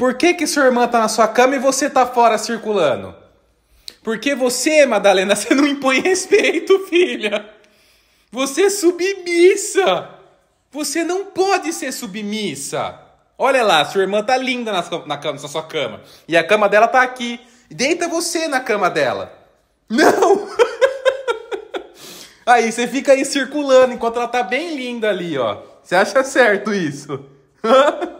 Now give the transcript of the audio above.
Por que, que sua irmã está na sua cama e você está fora circulando? Porque você, Madalena, você não impõe respeito, filha. Você é submissa. Você não pode ser submissa. Olha lá, sua irmã tá linda na, na, cama, na sua cama. E a cama dela tá aqui. Deita você na cama dela. Não! aí você fica aí circulando enquanto ela tá bem linda ali, ó. Você acha certo isso?